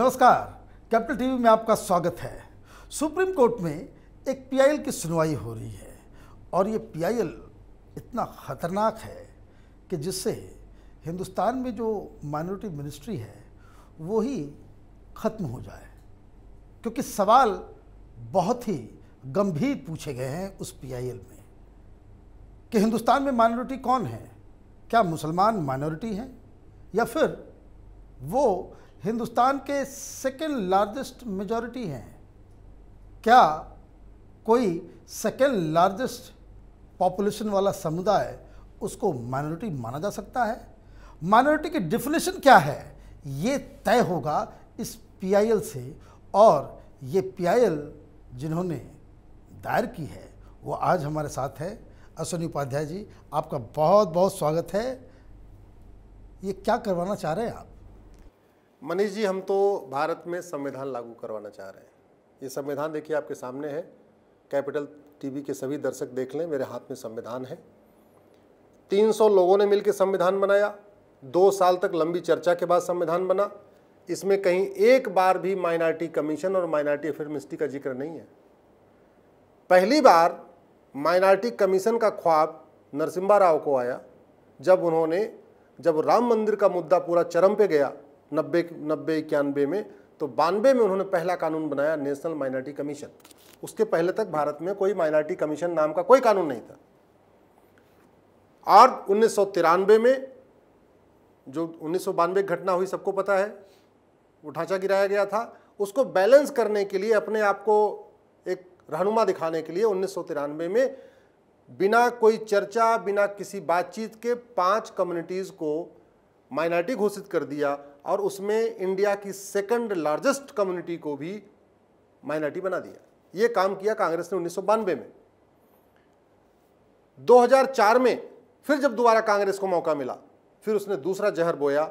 नमस्कार capital TV में आपका स्वागत है सुप्रीम कोर्ट में एक पीआईएल की सुनवाई हो रही है और ये पीआईएल इतना ख़तरनाक है कि जिससे हिंदुस्तान में जो माइनॉरिटी मिनिस्ट्री है वो ही ख़त्म हो जाए क्योंकि सवाल बहुत ही गंभीर पूछे गए हैं उस पीआईएल में कि हिंदुस्तान में माइनॉरिटी कौन है क्या मुसलमान माइनॉरिटी हैं या फिर वो हिंदुस्तान के सेकेंड लार्जेस्ट मेजॉरिटी हैं क्या कोई सेकेंड लार्जेस्ट पॉपुलेशन वाला समुदाय उसको माइनॉरिटी माना जा सकता है माइनॉरिटी की डिफिनेशन क्या है ये तय होगा इस पीआईएल से और ये पीआईएल जिन्होंने दायर की है वो आज हमारे साथ है अश्विनी उपाध्याय जी आपका बहुत बहुत स्वागत है ये क्या करवाना चाह रहे हैं आप मनीष जी हम तो भारत में संविधान लागू करवाना चाह रहे हैं ये संविधान देखिए आपके सामने है कैपिटल टीवी के सभी दर्शक देख लें मेरे हाथ में संविधान है 300 लोगों ने मिलकर संविधान बनाया दो साल तक लंबी चर्चा के बाद संविधान बना इसमें कहीं एक बार भी माइनॉरिटी कमीशन और माइनॉरिटी अफेयर मिस्ट्री का जिक्र नहीं है पहली बार माइनॉरिटी कमीशन का ख्वाब नरसिम्हा राव को आया जब उन्होंने जब राम मंदिर का मुद्दा पूरा चरम पे गया नब्बे नब्बे इक्यानबे में तो बानवे में उन्होंने पहला कानून बनाया नेशनल माइनॉरिटी कमीशन उसके पहले तक भारत में कोई माइनॉरिटी कमीशन नाम का कोई कानून नहीं था और उन्नीस में जो उन्नीस घटना हुई सबको पता है वो ढांचा गिराया गया था उसको बैलेंस करने के लिए अपने आप को एक रहनुमा दिखाने के लिए उन्नीस में बिना कोई चर्चा बिना किसी बातचीत के पांच कम्युनिटीज़ को माइनॉरिटी घोषित कर दिया और उसमें इंडिया की सेकंड लार्जेस्ट कम्युनिटी को भी माइनॉरिटी बना दिया ये काम किया कांग्रेस ने उन्नीस में 2004 में फिर जब दोबारा कांग्रेस को मौका मिला फिर उसने दूसरा जहर बोया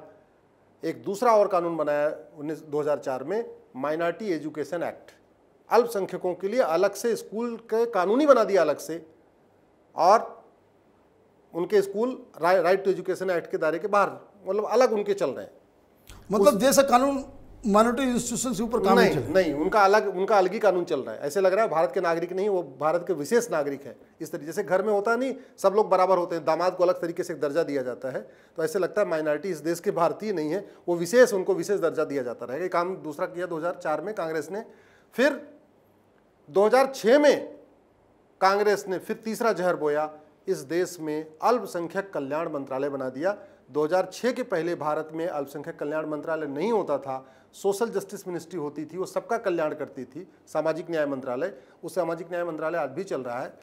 एक दूसरा और कानून बनाया उन्नीस 2004 में माइनॉरिटी एजुकेशन एक्ट अल्पसंख्यकों के लिए अलग से स्कूल के कानूनी बना दिया अलग से और उनके स्कूल रा, राइट टू एजुकेशन एक्ट के दायरे के बाहर मतलब अलग उनके चल रहे हैं मतलब जैसा कानून मॉनिटरी इंस्टीट्यूशन के ऊपर काम नहीं नहीं उनका अलग उनका अलग ही कानून चल रहा है ऐसे लग रहा है भारत के नागरिक नहीं वो भारत के विशेष नागरिक है इस तरीके से घर में होता नहीं सब लोग बराबर होते हैं दामाद को अलग तरीके से एक दर्जा दिया जाता है तो ऐसे लगता है माइनॉरिटी इस देश के भारतीय नहीं है वो विशेष उनको विशेष दर्जा दिया जाता रहेगा ये काम दूसरा किया दो में कांग्रेस ने फिर दो में कांग्रेस ने फिर तीसरा जहर बोया इस देश में अल्पसंख्यक कल्याण मंत्रालय बना दिया 2006 के पहले भारत में अल्पसंख्यक कल्याण मंत्रालय नहीं होता था सोशल जस्टिस मिनिस्ट्री होती थी वो सबका कल्याण करती थी सामाजिक न्याय मंत्रालय वो सामाजिक न्याय मंत्रालय आज भी चल रहा है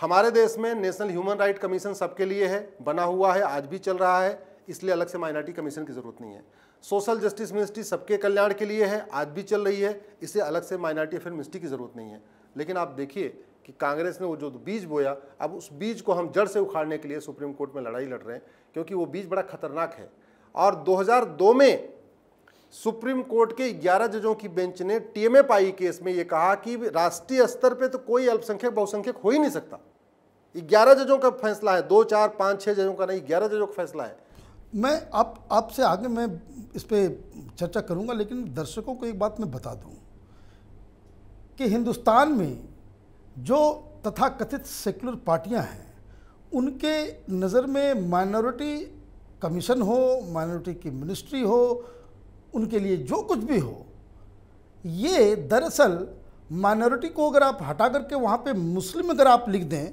हमारे देश में नेशनल ह्यूमन राइट कमीशन सबके लिए है बना हुआ है आज भी चल रहा है इसलिए अलग से माइनॉरिटी कमीशन की ज़रूरत नहीं है सोशल जस्टिस मिनिस्ट्री सबके कल्याण के लिए है आज भी चल रही है इसे अलग से माइनॉरिटी अफेयर मिनिस्ट्री की ज़रूरत नहीं है लेकिन आप देखिए कि कांग्रेस ने वो जो बीज बोया अब उस बीज को हम जड़ से उखाड़ने के लिए सुप्रीम कोर्ट में लड़ाई लड़ रहे हैं क्योंकि वो बीज बड़ा खतरनाक है और 2002 में सुप्रीम कोर्ट के 11 जजों की बेंच ने टीएमए पाई केस में ये कहा कि राष्ट्रीय स्तर पे तो कोई अल्पसंख्यक बहुसंख्यक हो ही नहीं सकता ग्यारह जजों का फैसला है दो चार पाँच छः जजों का नहीं ग्यारह जजों का फैसला है मैं आप आपसे आगे मैं इस पर चर्चा करूँगा लेकिन दर्शकों को एक बात मैं बता दूँ कि हिंदुस्तान में जो तथाकथित सेकुलर पार्टियां हैं उनके नज़र में माइनॉरिटी कमीशन हो माइनॉरिटी की मिनिस्ट्री हो उनके लिए जो कुछ भी हो ये दरअसल माइनॉरिटी को अगर आप हटा करके वहाँ पे मुस्लिम अगर आप लिख दें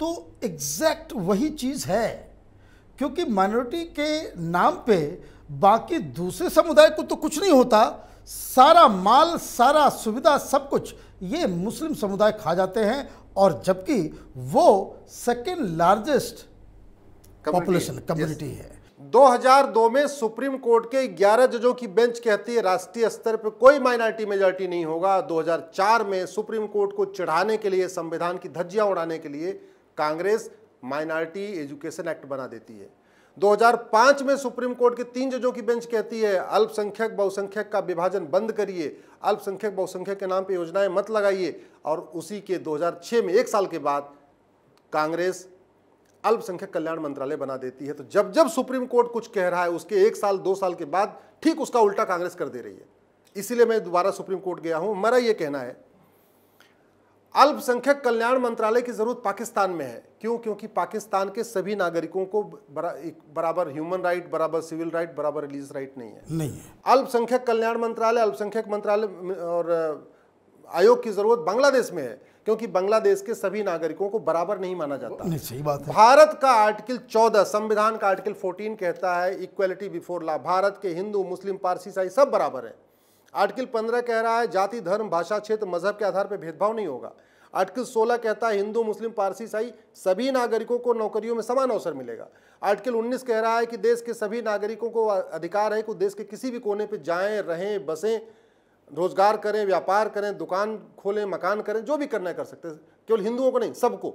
तो एग्जैक्ट वही चीज़ है क्योंकि माइनॉरिटी के नाम पे बाकी दूसरे समुदाय को तो कुछ नहीं होता सारा माल सारा सुविधा सब कुछ ये मुस्लिम समुदाय खा जाते हैं और जबकि वो सेकेंड लार्जेस्ट पॉपुलेशन कम्युनिटी है 2002 में सुप्रीम कोर्ट के 11 जजों की बेंच कहती है राष्ट्रीय स्तर पर कोई माइनॉरिटी मेजोरिटी नहीं होगा 2004 में सुप्रीम कोर्ट को चढ़ाने के लिए संविधान की धज्जियां उड़ाने के लिए कांग्रेस माइनॉरिटी एजुकेशन एक्ट बना देती है 2005 में सुप्रीम कोर्ट के तीन जजों की बेंच कहती है अल्पसंख्यक बहुसंख्यक का विभाजन बंद करिए अल्पसंख्यक बहुसंख्यक के नाम पे योजनाएं मत लगाइए और उसी के 2006 में एक साल के बाद कांग्रेस अल्पसंख्यक कल्याण मंत्रालय बना देती है तो जब जब सुप्रीम कोर्ट कुछ कह रहा है उसके एक साल दो साल के बाद ठीक उसका उल्टा कांग्रेस कर दे रही है इसीलिए मैं दोबारा सुप्रीम कोर्ट गया हूँ मेरा ये कहना है अल्पसंख्यक कल्याण मंत्रालय की ज़रूरत पाकिस्तान में है क्यों क्योंकि पाकिस्तान के सभी नागरिकों को बरा, एक बराबर ह्यूमन राइट बराबर सिविल राइट बराबर रिलीज राइट नहीं है नहीं है अल्पसंख्यक कल्याण मंत्रालय अल्पसंख्यक मंत्रालय और आयोग की ज़रूरत बांग्लादेश में है क्योंकि बांग्लादेश के सभी नागरिकों को बराबर नहीं माना जाता नहीं सही बात है भारत का आर्टिकल 14 संविधान का आर्टिकल 14 कहता है इक्वलिटी बिफोर लॉ भारत के हिंदू मुस्लिम पारसी ईसाई सब बराबर है आर्टिकल पंद्रह कह रहा है जाति धर्म भाषा क्षेत्र मजहब के आधार पर भेदभाव नहीं होगा आर्टिकल 16 कहता है हिंदू मुस्लिम पारसी ईसाई सभी नागरिकों को नौकरियों में समान अवसर मिलेगा आर्टिकल 19 कह रहा है कि देश के सभी नागरिकों को अधिकार है कि देश के किसी भी कोने पर जाएं रहें बसें रोजगार करें व्यापार करें दुकान खोलें मकान करें जो भी करना कर सकते हैं केवल हिंदुओं को नहीं सबको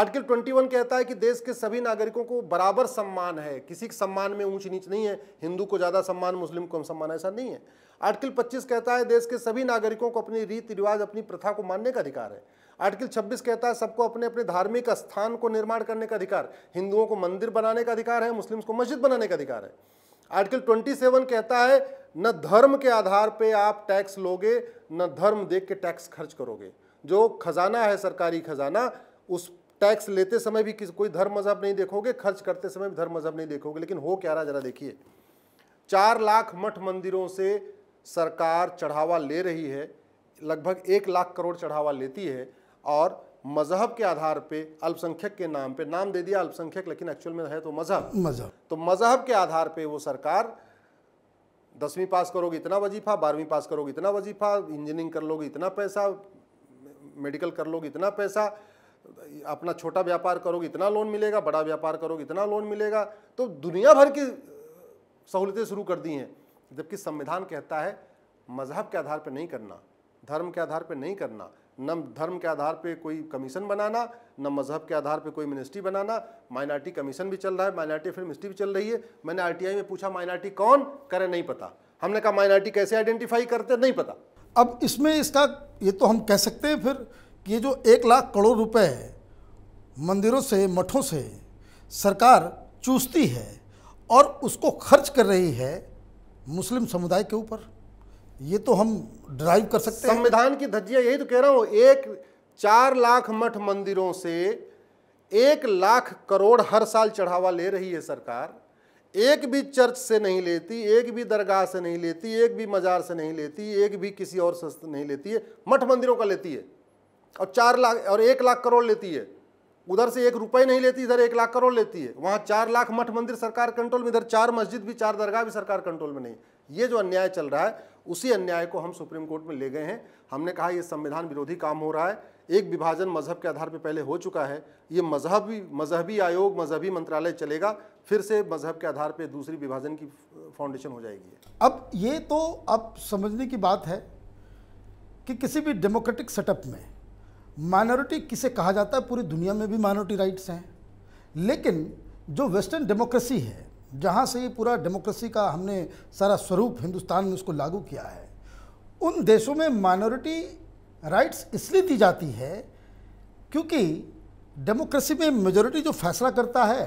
आर्टिकल 21 कहता है कि देश के सभी नागरिकों को बराबर सम्मान है किसी के सम्मान में ऊंच नीच नहीं है हिंदू को ज़्यादा सम्मान मुस्लिम को कम सम्मान ऐसा नहीं है आर्टिकल 25 कहता है देश के सभी नागरिकों को अपनी रीति रिवाज अपनी प्रथा को मानने का अधिकार है आर्टिकल 26 कहता है सबको अपने अपने धार्मिक स्थान को निर्माण करने का अधिकार हिंदुओं को मंदिर बनाने का अधिकार है मुस्लिम्स को मस्जिद बनाने का अधिकार है आर्टिकल 27 कहता है न धर्म के आधार पे आप टैक्स लोगे न धर्म देख के टैक्स खर्च करोगे जो खजाना है सरकारी खजाना उस टैक्स लेते समय भी किसी कोई धर्म मजहब नहीं देखोगे खर्च करते समय भी धर्म मजहब नहीं देखोगे लेकिन हो क्या रहा जरा देखिए चार लाख मठ मंदिरों से सरकार चढ़ावा ले रही है लगभग एक लाख करोड़ चढ़ावा लेती है और मजहब के आधार पे अल्पसंख्यक के नाम पे नाम दे दिया अल्पसंख्यक लेकिन एक्चुअल में है तो मजहब मजहब तो मजहब के आधार पे वो सरकार दसवीं पास करोगे इतना वजीफा बारहवीं पास करोगे इतना वजीफा इंजीनियरिंग कर लोगे इतना पैसा मेडिकल कर लोगे इतना पैसा अपना छोटा व्यापार करोगे इतना लोन मिलेगा बड़ा व्यापार करोगे इतना लोन मिलेगा तो दुनिया भर की सहूलतें शुरू कर दी हैं जबकि संविधान कहता है मज़हब के आधार पर नहीं करना धर्म के आधार पर नहीं करना न धर्म के आधार पर कोई कमीशन बनाना न मज़हब के आधार पर कोई मिनिस्ट्री बनाना माइनॉरिटी कमीशन भी चल रहा है माइनॉरिटी फिर मिनिस्ट्री भी चल रही है मैंने आई में पूछा माइनॉरिटी कौन करे नहीं पता हमने कहा माइनॉरिटी कैसे आइडेंटिफाई करते नहीं पता अब इसमें इसका ये तो हम कह सकते हैं फिर कि ये जो एक लाख करोड़ रुपए मंदिरों से मठों से सरकार चूसती है और उसको खर्च कर रही है मुस्लिम समुदाय के ऊपर ये तो हम ड्राइव कर सकते हैं संविधान की धज्जियां यही तो कह रहा हूँ एक चार लाख मठ मंदिरों से एक लाख करोड़ हर साल चढ़ावा ले रही है सरकार एक भी चर्च से नहीं लेती एक भी दरगाह से नहीं लेती एक भी मज़ार से नहीं लेती एक भी किसी और से नहीं लेती है मठ मंदिरों का लेती है और चार लाख और एक लाख करोड़ लेती है उधर से एक रुपये नहीं लेती इधर एक लाख करोड़ लेती है वहाँ चार लाख मठ मंदिर सरकार कंट्रोल में इधर चार मस्जिद भी चार दरगाह भी सरकार कंट्रोल में नहीं ये जो अन्याय चल रहा है उसी अन्याय को हम सुप्रीम कोर्ट में ले गए हैं हमने कहा ये संविधान विरोधी काम हो रहा है एक विभाजन मजहब के आधार पर पहले हो चुका है ये मजहबी मजहबी आयोग मजहबी मंत्रालय चलेगा फिर से मजहब के आधार पर दूसरी विभाजन की फाउंडेशन हो जाएगी अब ये तो अब समझने की बात है कि किसी भी डेमोक्रेटिक सेटअप में माइनॉरिटी किसे कहा जाता है पूरी दुनिया में भी माइनॉरिटी राइट्स हैं लेकिन जो वेस्टर्न डेमोक्रेसी है जहाँ से ये पूरा डेमोक्रेसी का हमने सारा स्वरूप हिंदुस्तान में उसको लागू किया है उन देशों में माइनॉरिटी राइट्स इसलिए दी जाती है क्योंकि डेमोक्रेसी में मेजोरिटी जो फैसला करता है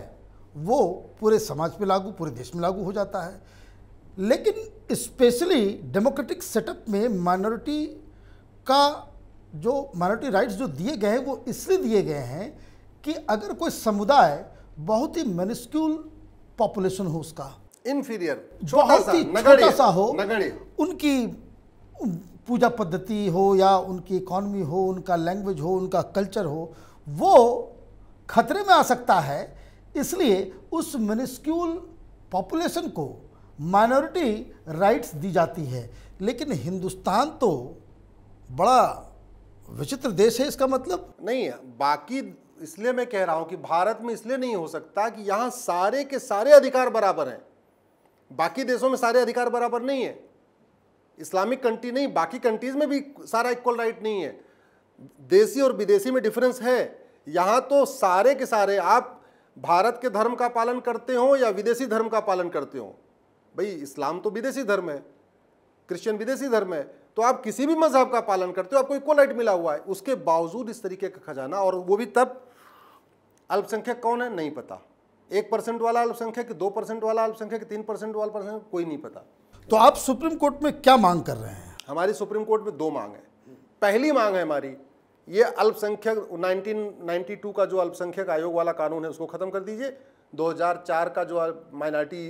वो पूरे समाज में लागू पूरे देश में लागू हो जाता है लेकिन स्पेशली डेमोक्रेटिक सेटअप में माइनॉरिटी का जो माइनॉरिटी राइट्स जो दिए गए हैं वो इसलिए दिए गए हैं कि अगर कोई समुदाय बहुत ही मिनिस्क्यूल पॉपुलेशन हो उसका इन्फीरियर बहुत ही छोटा सा हो उनकी पूजा पद्धति हो या उनकी इकॉनमी हो उनका लैंग्वेज हो उनका कल्चर हो वो खतरे में आ सकता है इसलिए उस मिनिस्क्यूल पॉपुलेशन को माइनॉरिटी राइट्स दी जाती है लेकिन हिंदुस्तान तो बड़ा विचित्र देश है इसका मतलब नहीं बाकी इसलिए मैं कह रहा हूं कि भारत में इसलिए नहीं हो सकता कि यहाँ सारे के सारे अधिकार बराबर हैं बाकी देशों में सारे अधिकार बराबर नहीं है इस्लामिक कंट्री नहीं बाकी कंट्रीज में भी सारा इक्वल राइट नहीं है देसी और विदेशी में डिफरेंस है यहाँ तो सारे के सारे आप भारत के धर्म का पालन करते हो या विदेशी धर्म का पालन करते हो भाई इस्लाम तो विदेशी धर्म है क्रिश्चियन विदेशी धर्म है तो आप किसी भी मजहब का पालन करते हो आपको इक्वल राइट मिला हुआ है उसके बावजूद इस तरीके का खजाना और वो भी तब अल्पसंख्यक कौन है नहीं पता एक परसेंट वाला अल्पसंख्यक दो परसेंट वाला अल्पसंख्यक तीन परसेंट वाला परसेंट कोई नहीं पता तो आप सुप्रीम कोर्ट में क्या मांग कर रहे हैं हमारी सुप्रीम कोर्ट में दो मांग है पहली मांग है हमारी ये अल्पसंख्यक 1992 का जो अल्पसंख्यक आयोग वाला कानून है उसको ख़त्म कर दीजिए 2004 का जो माइनॉरिटी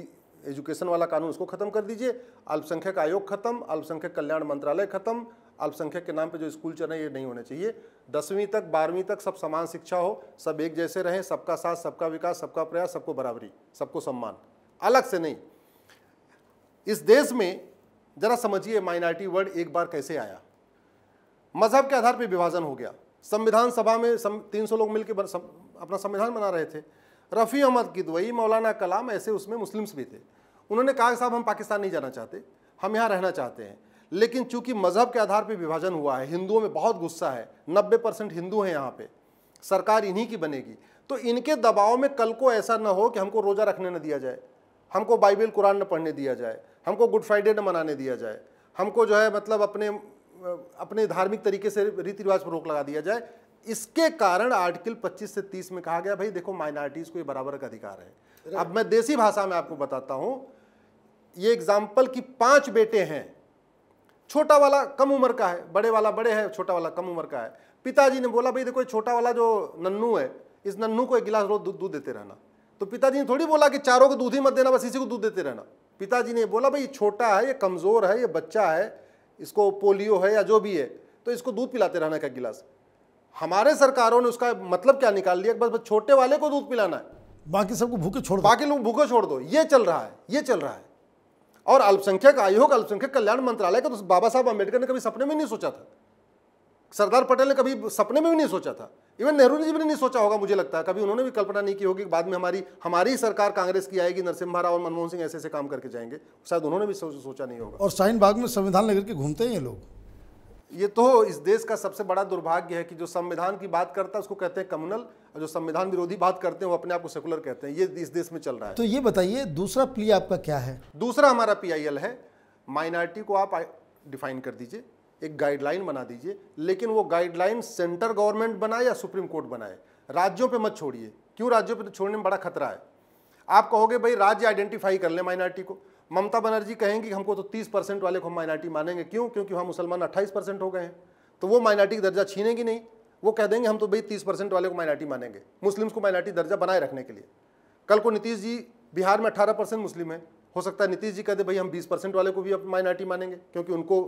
एजुकेशन वाला कानून उसको ख़त्म कर दीजिए अल्पसंख्यक आयोग खत्म अल्पसंख्यक कल्याण मंत्रालय खत्म अल्पसंख्यक के नाम पे जो स्कूल चल रहे हैं ये नहीं होने चाहिए दसवीं तक बारहवीं तक सब समान शिक्षा हो सब एक जैसे रहें सबका साथ सबका विकास सबका प्रयास सबको बराबरी सबको सम्मान अलग से नहीं इस देश में ज़रा समझिए माइनॉरिटी वर्ड एक बार कैसे आया मजहब के आधार पर विभाजन हो गया संविधान सभा में तीन सौ लोग मिलकर अपना संविधान बना रहे थे रफ़ी अहमद किदवई मौलाना कलाम ऐसे उसमें मुस्लिम्स भी थे उन्होंने कहा साहब हम पाकिस्तान नहीं जाना चाहते हम यहाँ रहना चाहते हैं लेकिन चूंकि मज़हब के आधार पर विभाजन हुआ है हिंदुओं में बहुत गुस्सा है नब्बे परसेंट हिंदू हैं यहाँ पे सरकार इन्हीं की बनेगी तो इनके दबाव में कल को ऐसा ना हो कि हमको रोज़ा रखने न दिया जाए हमको बाइबल कुरान न पढ़ने दिया जाए हमको गुड फ्राइडे न मनाने दिया जाए हमको जो है मतलब अपने अपने धार्मिक तरीके से रीति रिवाज पर रोक लगा दिया जाए इसके कारण आर्टिकल 25 से 30 में कहा गया भाई देखो माइनॉरिटीज़ को ये बराबर का अधिकार है अब मैं देसी भाषा में आपको बताता हूँ ये एग्जाम्पल की पांच बेटे हैं छोटा वाला कम उम्र का है बड़े वाला बड़े है छोटा वाला कम उम्र का है पिताजी ने बोला भाई देखो छोटा वाला जो नन्नू है इस नन्नू को एक गिलास रोज दूध देते रहना तो पिताजी ने थोड़ी बोला कि चारों को दूध ही मत देना बस इसी को दूध देते रहना पिताजी ने बोला भाई ये छोटा है ये कमज़ोर है ये बच्चा है इसको पोलियो है या जो भी है तो इसको दूध पिलाते रहना का गिलास हमारे सरकारों ने उसका मतलब क्या निकाल लिया बस बस छोटे वाले को दूध पिलाना है बाकी सबको भूखे छोड़ बाकी लोग भूखे छोड़ दो ये चल रहा है ये चल रहा है और अल्पसंख्यक आयोग अल्पसंख्यक कल्याण मंत्रालय का तो बाबा साहब अम्बेडकर ने कभी सपने में नहीं सोचा था सरदार पटेल ने कभी सपने में भी नहीं सोचा था इवन नेहरू जी भी नहीं सोचा होगा मुझे लगता है कभी उन्होंने भी कल्पना नहीं की होगी बाद में हमारी हमारी सरकार कांग्रेस की आएगी नरसिम्हा राव और मनमोहन सिंह ऐसे ऐसे काम करके जाएंगे शायद उन्होंने भी सोचा नहीं होगा और शाहीन बाग में संविधान नगर के घूमते हैं ये लोग ये तो इस देश का सबसे बड़ा दुर्भाग्य है कि जो संविधान की बात करता है उसको कहते हैं कम्युनल और जो संविधान विरोधी बात करते हैं वो अपने आप को सेकुलर कहते हैं ये इस देश में चल रहा है तो ये बताइए दूसरा प्ली आपका क्या है दूसरा हमारा पी है माइनॉरिटी को आप डिफाइन कर दीजिए एक गाइडलाइन बना दीजिए लेकिन वो गाइडलाइन सेंटर गवर्नमेंट बनाए या सुप्रीम कोर्ट बनाए राज्यों पर मत छोड़िए क्यों राज्यों पर तो छोड़ने में बड़ा खतरा है आप कहोगे भाई राज्य आइडेंटिफाई कर ले माइनॉरिटी को ममता बनर्जी कहेंगी हमको तो 30 परसेंट वाले को हम माइनॉरिटी मानेंगे क्यों क्योंकि हम मुसलमान 28 परसेंट हो गए हैं तो वो माइनॉरिटी का दर्जा छीनेगी नहीं वो कह देंगे हम तो भाई तीस परसेंट वाले को माइनॉरिटी मानेंगे मुस्लिम्स को माइनॉरिटी दर्जा बनाए रखने के लिए कल को नीतीश जी बिहार में अठारह परसेंट मुस्लिम है हो सकता है नीतीश जी कह दे भाई हम बीस परसेंट वाले को भी माइनॉरिटी मानेंगे क्योंकि उनको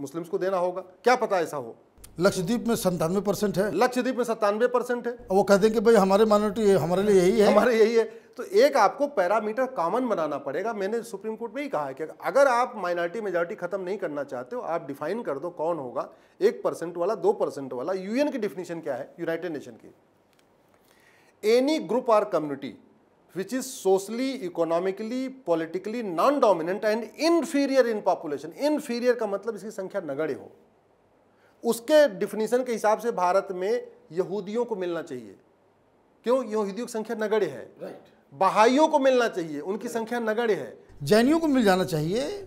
मुस्लिम्स को देना होगा क्या पता ऐसा हो लक्षद्वीप में संतानवे परसेंट है लक्षद्वीप में सत्तानवे परसेंट है वो कह देंगे भाई हमारे माइनॉरिटी तो हमारे लिए यही है हमारे यही है तो एक आपको पैरामीटर कॉमन बनाना पड़ेगा मैंने सुप्रीम कोर्ट में ही कहा है कि अगर आप माइनॉरिटी मेजॉरिटी खत्म नहीं करना चाहते हो आप डिफाइन कर दो कौन होगा एक परसेंट वाला दो परसेंट वाला यूएन की डिफिनीशन क्या है यूनाइटेड नेशन की any group or community which is socially economically politically non dominant and inferior in population inferior का मतलब इसकी संख्या नगड़े हो उसके डिफिनीसन के हिसाब से भारत में यहूदियों को मिलना चाहिए क्यों यहूदियों की संख्या नगड़ है बहाइयों को मिलना चाहिए उनकी संख्या नगड़ है जैनियों को मिल जाना चाहिए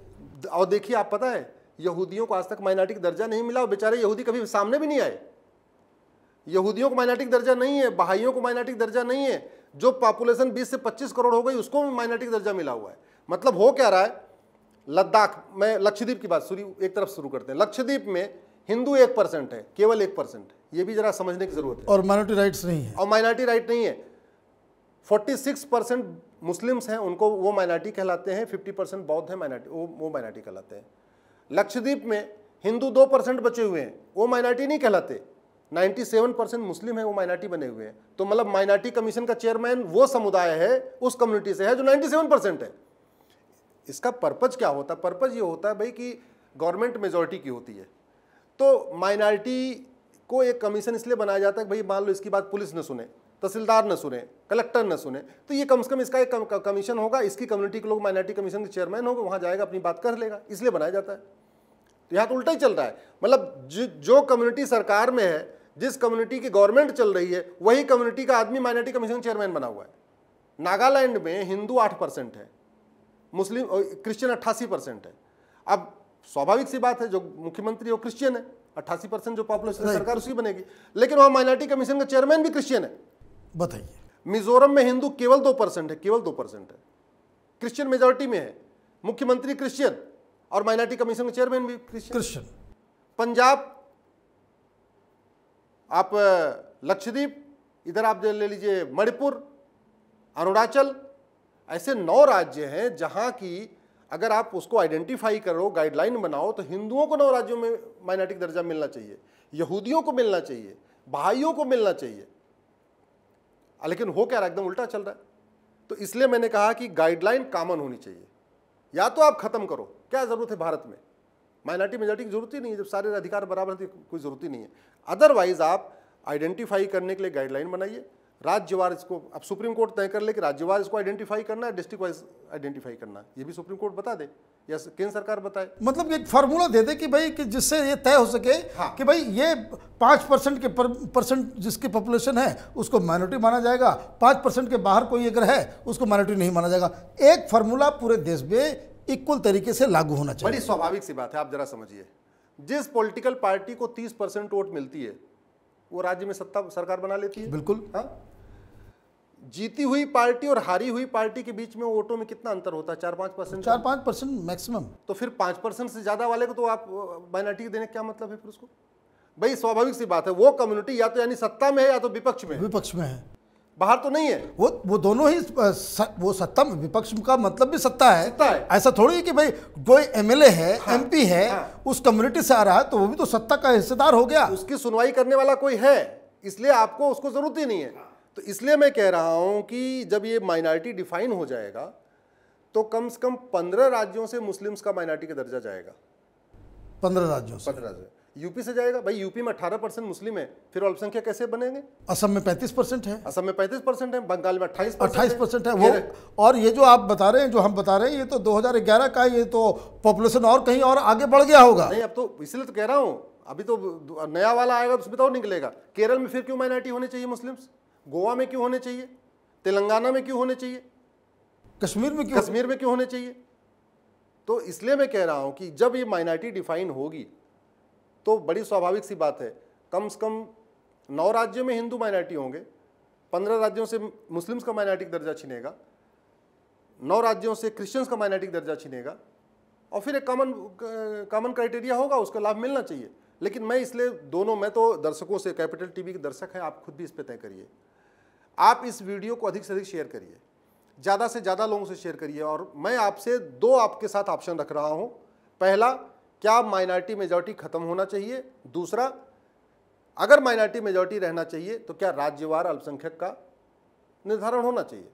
और देखिए आप पता है यहूदियों को आज तक माइनॉरिटी का दर्जा नहीं मिला और बेचारे यहूदी कभी सामने भी नहीं आए यहूदियों को माइनॉरिटी का दर्जा नहीं है बहाइयों को माइनॉरिटी का दर्जा नहीं है जो पॉपुलेशन 20 से 25 करोड़ हो गई उसको माइनॉरिटी का दर्जा मिला हुआ है मतलब हो क्या रहा है लद्दाख में लक्षद्वीप की बात शुरू एक तरफ शुरू करते हैं लक्षद्वीप में हिंदू एक परसेंट है केवल एक परसेंट ये भी जरा समझने की जरूरत है और माइनॉरिटी राइट्स नहीं है और माइनॉरिटी राइट नहीं है 46 परसेंट मुस्लिम्स हैं उनको वो माइनॉरिटी कहलाते हैं 50 परसेंट बौद्ध है माइनॉरिटी वो वो माइनॉरिटी कहलाते हैं लक्षद्वीप में हिंदू दो परसेंट बचे हुए हैं वो माइनॉरिटी नहीं कहलाते 97 परसेंट मुस्लिम है वो माइनॉरिटी बने हुए हैं तो मतलब माइनॉरिटी कमीशन का चेयरमैन वो समुदाय है उस कम्युनिटी से है जो 97 परसेंट है इसका पर्पज़ क्या होता है पर्पज़ ये होता है भाई कि गवर्नमेंट मेजोरिटी की होती है तो माइनॉरिटी को एक कमीशन इसलिए बनाया जाता है भाई मान लो इसकी बात पुलिस न सुने तहसीलदार न सुने कलेक्टर न सुने तो ये कम से कम इसका एक कम, कमीशन होगा इसकी कम्युनिटी के लोग माइनॉरिटी कमीशन के चेयरमैन होगा वहाँ जाएगा अपनी बात कर लेगा इसलिए बनाया जाता है तो यहाँ तो उल्टा ही चल रहा है मतलब जो कम्युनिटी सरकार में है जिस कम्युनिटी की गवर्नमेंट चल रही है वही कम्युनिटी का आदमी माइनॉरिटी कमीशन चेयरमैन बना हुआ है नागालैंड में हिंदू आठ परसेंट है मुस्लिम क्रिश्चियन अट्ठासी परसेंट है अब स्वाभाविक सी बात है जो मुख्यमंत्री वो क्रिश्चियन है अट्ठासी परसेंट जो पॉपुलेशन सरकार उसकी बनेगी लेकिन वहाँ माइनॉरिटी कमीशन का चेयरमैन भी क्रिश्चियन है बताइए मिजोरम में हिंदू केवल दो परसेंट है केवल दो परसेंट है क्रिश्चियन मेजोरिटी में है मुख्यमंत्री क्रिश्चियन और माइनॉरिटी कमीशन का चेयरमैन भी क्रिश्चियन क्रिश्चियन पंजाब आप लक्षद्वीप इधर आप ले लीजिए मणिपुर अरुणाचल ऐसे नौ राज्य हैं जहाँ की अगर आप उसको आइडेंटिफाई करो गाइडलाइन बनाओ तो हिंदुओं को नौ राज्यों में माइनॉरिटी दर्जा मिलना चाहिए यहूदियों को मिलना चाहिए भाइयों को मिलना चाहिए लेकिन हो क्या रहा एकदम उल्टा चल रहा है तो इसलिए मैंने कहा कि गाइडलाइन कॉमन होनी चाहिए या तो आप खत्म करो क्या ज़रूरत है भारत में माइनॉरिटी मेजोरिटी की जरूरत ही नहीं है जब सारे अधिकार बराबर थे तो कोई ज़रूरत ही नहीं है अदरवाइज आप आइडेंटिफाई करने के लिए गाइडलाइन बनाइए राज्यवार इसको अब सुप्रीम कोर्ट तय कर ले कि राज्यवार इसको आइडेंटिफाई करना है डिस्ट्रिक्ट वाइज आइडेंटिफाई करना है ये भी सुप्रीम कोर्ट बता दे या केंद्र सरकार बताए मतलब एक फार्मूला दे दे कि भाई कि जिससे ये तय हो सके हाँ। कि भाई ये पाँच परसेंट के पर, परसेंट जिसकी पॉपुलेशन है उसको माइनॉरिटी माना जाएगा पाँच परसेंट के बाहर कोई अगर है उसको माइनॉरिटी नहीं माना जाएगा एक फार्मूला पूरे देश में इक्वल तरीके से लागू होना चाहिए बड़ी स्वाभाविक सी बात है आप जरा समझिए जिस पॉलिटिकल पार्टी को तीस परसेंट वोट मिलती है वो राज्य में सत्ता सरकार बना लेती है बिल्कुल हाँ जीती हुई पार्टी और हारी हुई पार्टी के बीच में वोटों में कितना अंतर होता है चार पाँच परसेंट चार पाँच परसेंट मैक्सिमम तो फिर पाँच परसेंट से ज़्यादा वाले को तो आप माइनॉरिटी देने क्या मतलब है फिर उसको भाई स्वाभाविक सी बात है वो कम्युनिटी या तो यानी सत्ता में है या तो विपक्ष में विपक्ष में है बाहर तो नहीं है वो वो दोनों ही स, वो सत्ता विपक्ष का मतलब भी सत्ता है, सत्ता है। ऐसा थोड़ी है कि भाई कोई एमएलए है हाँ, एमपी है हाँ। उस कम्युनिटी से आ रहा है तो वो भी तो सत्ता का हिस्सेदार हो गया उसकी सुनवाई करने वाला कोई है इसलिए आपको उसको जरूरत ही नहीं है हाँ। तो इसलिए मैं कह रहा हूं कि जब ये माइनॉरिटी डिफाइन हो जाएगा तो कम से कम पंद्रह राज्यों से मुस्लिम्स का माइनॉरिटी का दर्जा जाएगा पंद्रह राज्यों से पंद्रह राज्यों यूपी से जाएगा भाई यूपी में 18 परसेंट मुस्लिम है फिर अल्पसंख्यक कैसे बनेंगे असम में 35 परसेंट है असम में 35 परसेंट है बंगाल में 28 अट्ठाईस परसेंट है वो और ये जो आप बता रहे हैं जो हम बता रहे हैं ये तो 2011 का ये तो पॉपुलेशन और कहीं और आगे बढ़ गया होगा नहीं अब तो इसलिए तो कह रहा हूँ अभी तो नया वाला आएगा उसमें तो निकलेगा केरल में फिर क्यों माइनॉरिटी होनी चाहिए मुस्लिम्स गोवा में क्यों होने चाहिए तेलंगाना में क्यों होने चाहिए कश्मीर में क्यों कश्मीर में क्यों होने चाहिए तो इसलिए मैं कह रहा हूँ कि जब ये माइनॉरिटी डिफाइन होगी तो बड़ी स्वाभाविक सी बात है कम से कम नौ राज्यों में हिंदू माइनॉरिटी होंगे पंद्रह राज्यों से मुस्लिम्स का माइनॉरिटी दर्जा छीनेगा नौ राज्यों से क्रिश्चियंस का माइनॉरिटी दर्जा छीनेगा और फिर एक कॉमन कॉमन क्राइटेरिया होगा उसका लाभ मिलना चाहिए लेकिन मैं इसलिए दोनों मैं तो दर्शकों से कैपिटल टीवी के दर्शक हैं आप खुद भी इस पर तय करिए आप इस वीडियो को अधिक से अधिक शेयर करिए ज़्यादा से ज़्यादा लोगों से शेयर करिए और मैं आपसे दो आपके साथ ऑप्शन रख रहा हूँ पहला क्या माइनॉरिटी मेजोरिटी खत्म होना चाहिए दूसरा अगर माइनॉरिटी मेजोरिटी रहना चाहिए तो क्या राज्यवार अल्पसंख्यक का निर्धारण होना चाहिए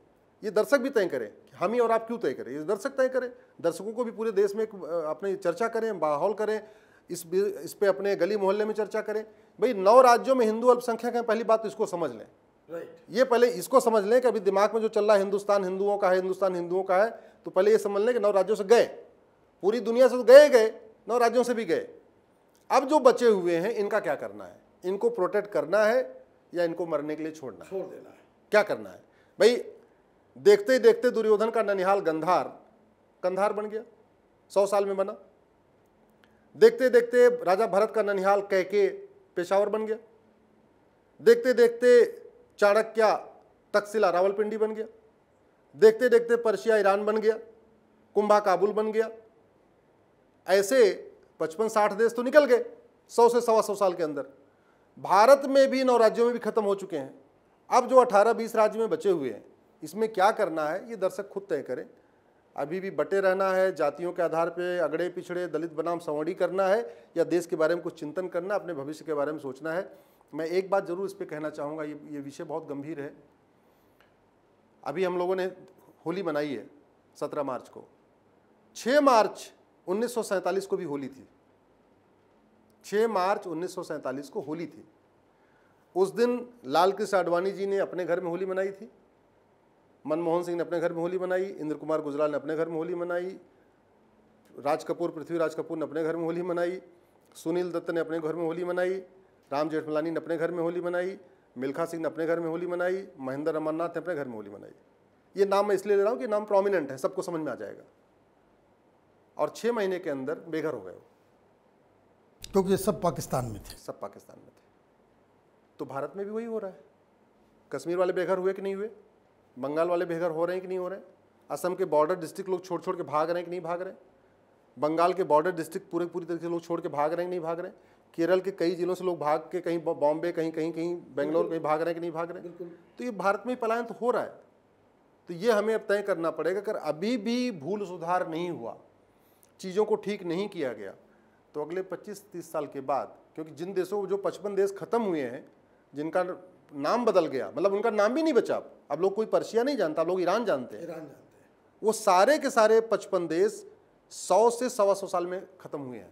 ये दर्शक भी तय करें हम ही और आप क्यों तय करें ये दर्शक तय करें दर्शकों को भी पूरे देश में अपने चर्चा करें माहौल करें इस इस पे अपने गली मोहल्ले में चर्चा करें भाई नौ राज्यों में हिंदू अल्पसंख्यक हैं पहली बात तो इसको समझ लें ये पहले इसको समझ लें कि अभी दिमाग में जो चल रहा है हिंदुस्तान हिंदुओं का है हिंदुस्तान हिंदुओं का है तो पहले ये समझ लें कि नौ राज्यों से गए पूरी दुनिया से तो गए गए नौ राज्यों से भी गए अब जो बचे हुए हैं इनका क्या करना है इनको प्रोटेक्ट करना है या इनको मरने के लिए छोड़ना छोड़ देना है क्या करना है भाई देखते ही देखते दुर्योधन का ननिहाल गंधार कंधार बन गया सौ साल में बना देखते देखते राजा भरत का ननिहाल कह के पेशावर बन गया देखते देखते चाणक्य तकसिला रावलपिंडी बन गया देखते देखते पर्शिया ईरान बन गया कुंभा काबुल बन गया ऐसे पचपन साठ देश तो निकल गए सौ से सवा सौ साल के अंदर भारत में भी नौ राज्यों में भी खत्म हो चुके हैं अब जो अठारह बीस राज्य में बचे हुए हैं इसमें क्या करना है ये दर्शक खुद तय करें अभी भी बटे रहना है जातियों के आधार पे अगड़े पिछड़े दलित बनाम संवड़ी करना है या देश के बारे में कुछ चिंतन करना अपने भविष्य के बारे में सोचना है मैं एक बात ज़रूर इस पर कहना चाहूँगा ये ये विषय बहुत गंभीर है अभी हम लोगों ने होली मनाई है सत्रह मार्च को छः मार्च उन्नीस को भी होली थी 6 मार्च उन्नीस को होली थी उस दिन लाल कृष्ण आडवाणी जी ने अपने घर में होली मनाई थी मनमोहन सिंह ने अपने घर में होली मनाई इंद्र कुमार गुजराल ने अपने घर में होली मनाई राज कपूर पृथ्वीराज कपूर ने अपने घर में होली मनाई सुनील दत्त ने अपने घर में होली मनाई राम जेठमलानी ने अपने घर में होली मनाई मिल्खा सिंह ने अपने घर में होली मनाई महेंद्र अमरनाथ ने अपने घर में होली मनाई ये नाम मैं इसलिए ले रहा हूँ कि नाम प्रोमिनेंट है सबको समझ में आ जाएगा और छः महीने के अंदर बेघर हो गए वो क्योंकि ये सब पाकिस्तान में थे सब पाकिस्तान में थे तो भारत में भी वही हो रहा है कश्मीर वाले बेघर हुए कि नहीं हुए बंगाल वाले बेघर हो रहे हैं कि नहीं हो रहे असम के बॉर्डर डिस्ट्रिक्ट लोग छोड़ छोड़ के भाग रहे हैं कि नहीं भाग रहे बंगाल के बॉर्डर डिस्ट्रिक्ट पूरे पूरी तरीके से लोग छोड़ के भाग रहे हैं कि नहीं भाग रहे केरल के कई जिलों से लोग भाग के कहीं बॉम्बे कहीं कहीं कहीं बेंगलोर कहीं भाग रहे हैं कि नहीं भाग रहे तो ये भारत में पलायन तो हो रहा है तो ये हमें अब तय करना पड़ेगा अगर अभी भी भूल सुधार नहीं हुआ चीज़ों को ठीक नहीं किया गया तो अगले 25-30 साल के बाद क्योंकि जिन देशों जो 55 देश खत्म हुए हैं जिनका नाम बदल गया मतलब उनका नाम भी नहीं बचा अब लोग कोई पर्शिया नहीं जानता लोग ईरान जानते हैं ईरान जानते हैं वो सारे के सारे पचपन देश सौ से सवा सौ साल में खत्म हुए हैं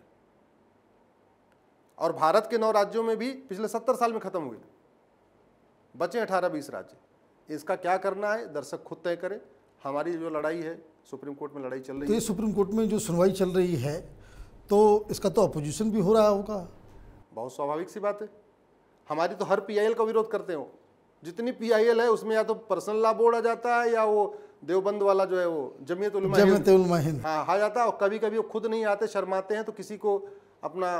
और भारत के नौ राज्यों में भी पिछले सत्तर साल में खत्म हुए बचे अठारह बीस राज्य इसका क्या करना है दर्शक खुद तय करें हमारी जो लड़ाई है सुप्रीम कोर्ट में लड़ाई चल रही है तो ये सुप्रीम कोर्ट में जो सुनवाई चल रही है तो इसका तो अपोजिशन भी हो रहा होगा बहुत स्वाभाविक सी बात है हमारी तो हर पीआईएल का विरोध करते हो जितनी पीआईएल है उसमें या तो पर्सनल लॉ बोर्ड आ जाता है या वो देवबंद वाला जो है वो जमीयत जमीयत हाँ आ जाता है और कभी कभी वो खुद नहीं आते शर्माते हैं तो किसी को अपना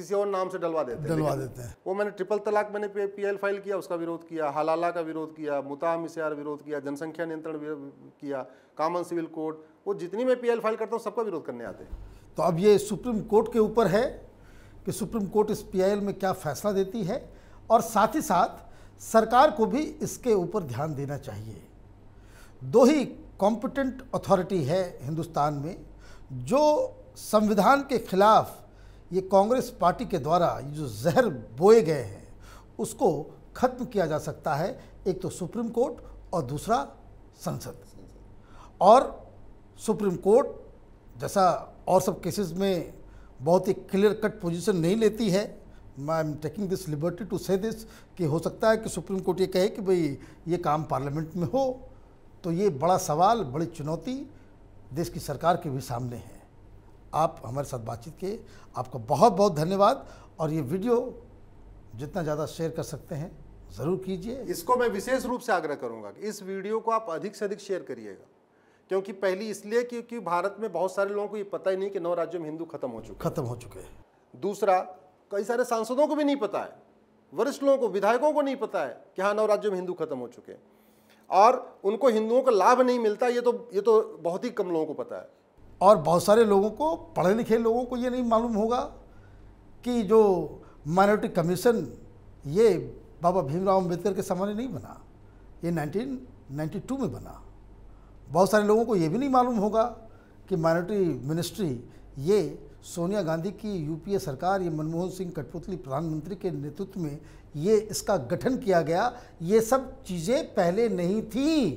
किसी और नाम से डलवा देते हैं डलवा देते हैं वो मैंने ट्रिपल तलाक मैंने पी एल फाइल किया उसका विरोध किया हलाला का विरोध किया मुता मिसार विरोध किया जनसंख्या नियंत्रण किया कॉमन सिविल कोड वो जितनी मैं पी फाइल करता हूँ सबका विरोध करने आते हैं तो अब ये सुप्रीम कोर्ट के ऊपर है कि सुप्रीम कोर्ट इस पी में क्या फैसला देती है और साथ ही साथ सरकार को भी इसके ऊपर ध्यान देना चाहिए दो ही कॉम्पिटेंट अथॉरिटी है हिंदुस्तान में जो संविधान के खिलाफ ये कांग्रेस पार्टी के द्वारा ये जो जहर बोए गए हैं उसको खत्म किया जा सकता है एक तो सुप्रीम कोर्ट और दूसरा संसद और सुप्रीम कोर्ट जैसा और सब केसेस में बहुत ही क्लियर कट पोजीशन नहीं लेती है I am taking this liberty to say this कि हो सकता है कि सुप्रीम कोर्ट ये कहे कि भाई ये काम पार्लियामेंट में हो तो ये बड़ा सवाल बड़ी चुनौती देश की सरकार के भी सामने है आप हमारे साथ बातचीत किए आपका बहुत बहुत धन्यवाद और ये वीडियो जितना ज़्यादा शेयर कर सकते हैं ज़रूर कीजिए इसको मैं विशेष रूप से आग्रह करूँगा कि इस वीडियो को आप अधिक से अधिक शेयर करिएगा क्योंकि पहली इसलिए क्योंकि भारत में बहुत सारे लोगों को ये पता ही नहीं कि नौ राज्यों में हिंदू खत्म हो चुके खत्म हो चुके हैं दूसरा कई सारे सांसदों को भी नहीं पता है वरिष्ठ लोगों को विधायकों को नहीं पता है कि हाँ नौ राज्यों में हिंदू खत्म हो चुके हैं और उनको हिंदुओं का लाभ नहीं मिलता ये तो ये तो बहुत ही कम लोगों को पता है और बहुत सारे लोगों को पढ़े लिखे लोगों को ये नहीं मालूम होगा कि जो माइनॉरिटी कमीशन ये बाबा भीमराव अम्बेडकर के सामने नहीं बना ये 1992 में बना बहुत सारे लोगों को ये भी नहीं मालूम होगा कि माइनॉरिटी मिनिस्ट्री ये सोनिया गांधी की यूपीए सरकार ये मनमोहन सिंह कठपुतली प्रधानमंत्री के नेतृत्व में ये इसका गठन किया गया ये सब चीज़ें पहले नहीं थी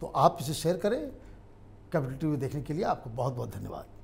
तो आप इसे शेयर करें कैपिटल टीवी देखने के लिए आपको बहुत बहुत धन्यवाद